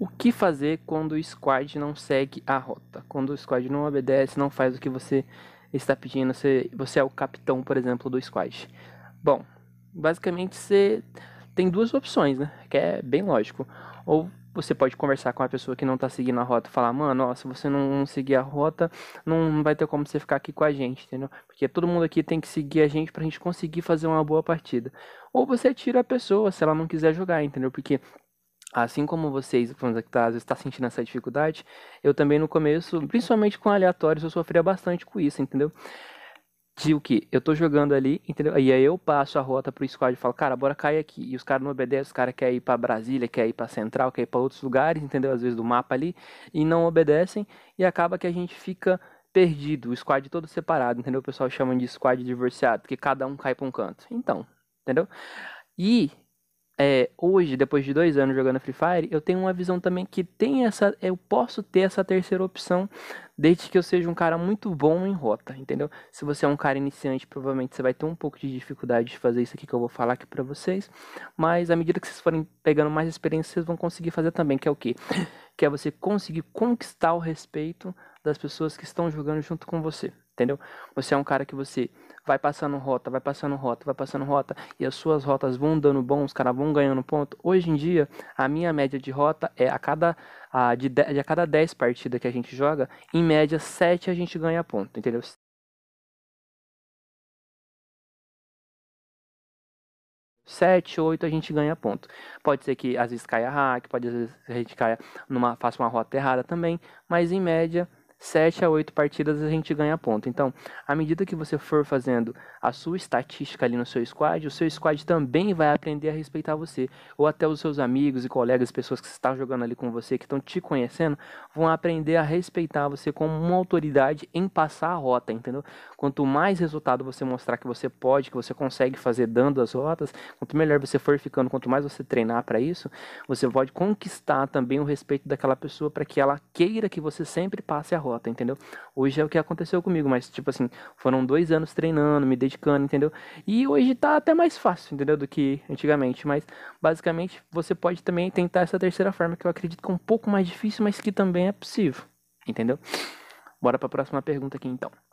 O que fazer quando o squad não segue a rota? Quando o squad não obedece, não faz o que você está pedindo, você, você é o capitão, por exemplo, do squad. Bom, basicamente você tem duas opções, né? Que é bem lógico. Ou você pode conversar com a pessoa que não está seguindo a rota e falar, mano, ó, se você não seguir a rota, não vai ter como você ficar aqui com a gente, entendeu? Porque todo mundo aqui tem que seguir a gente pra gente conseguir fazer uma boa partida. Ou você tira a pessoa se ela não quiser jogar, entendeu? Porque Assim como vocês, que tá, está sentindo essa dificuldade, eu também no começo, principalmente com aleatórios, eu sofria bastante com isso, entendeu? De o que? Eu tô jogando ali, entendeu? E aí eu passo a rota pro squad e falo, cara, bora cair aqui. E os caras não obedecem, os caras querem ir pra Brasília, querem ir pra Central, querem ir pra outros lugares, entendeu? Às vezes do mapa ali, e não obedecem, e acaba que a gente fica perdido, o squad todo separado, entendeu? O pessoal chama de squad divorciado, porque cada um cai pra um canto. Então, entendeu? E é, hoje, depois de dois anos jogando Free Fire, eu tenho uma visão também que tem essa. Eu posso ter essa terceira opção, desde que eu seja um cara muito bom em rota, entendeu? Se você é um cara iniciante, provavelmente você vai ter um pouco de dificuldade de fazer isso aqui que eu vou falar aqui pra vocês. Mas à medida que vocês forem pegando mais experiência, vocês vão conseguir fazer também, que é o quê? Que é você conseguir conquistar o respeito das pessoas que estão jogando junto com você entendeu? Você é um cara que você vai passando rota, vai passando rota, vai passando rota, e as suas rotas vão dando bom, os caras vão ganhando ponto. Hoje em dia, a minha média de rota é a cada a, de, de, a cada 10 partidas que a gente joga, em média 7 a gente ganha ponto, entendeu? sete oito a gente ganha ponto. Pode ser que às vezes caia hack, pode ser que a gente caia numa, faça uma rota errada também, mas em média 7 a 8 partidas a gente ganha ponto. Então, à medida que você for fazendo a sua estatística ali no seu squad, o seu squad também vai aprender a respeitar você. Ou até os seus amigos e colegas, pessoas que estão jogando ali com você, que estão te conhecendo, vão aprender a respeitar você como uma autoridade em passar a rota, entendeu? Quanto mais resultado você mostrar que você pode, que você consegue fazer dando as rotas, quanto melhor você for ficando, quanto mais você treinar para isso, você pode conquistar também o respeito daquela pessoa para que ela queira que você sempre passe a rota cota, entendeu? Hoje é o que aconteceu comigo, mas, tipo assim, foram dois anos treinando, me dedicando, entendeu? E hoje tá até mais fácil, entendeu? Do que antigamente. Mas, basicamente, você pode também tentar essa terceira forma, que eu acredito que é um pouco mais difícil, mas que também é possível, entendeu? Bora pra próxima pergunta aqui, então.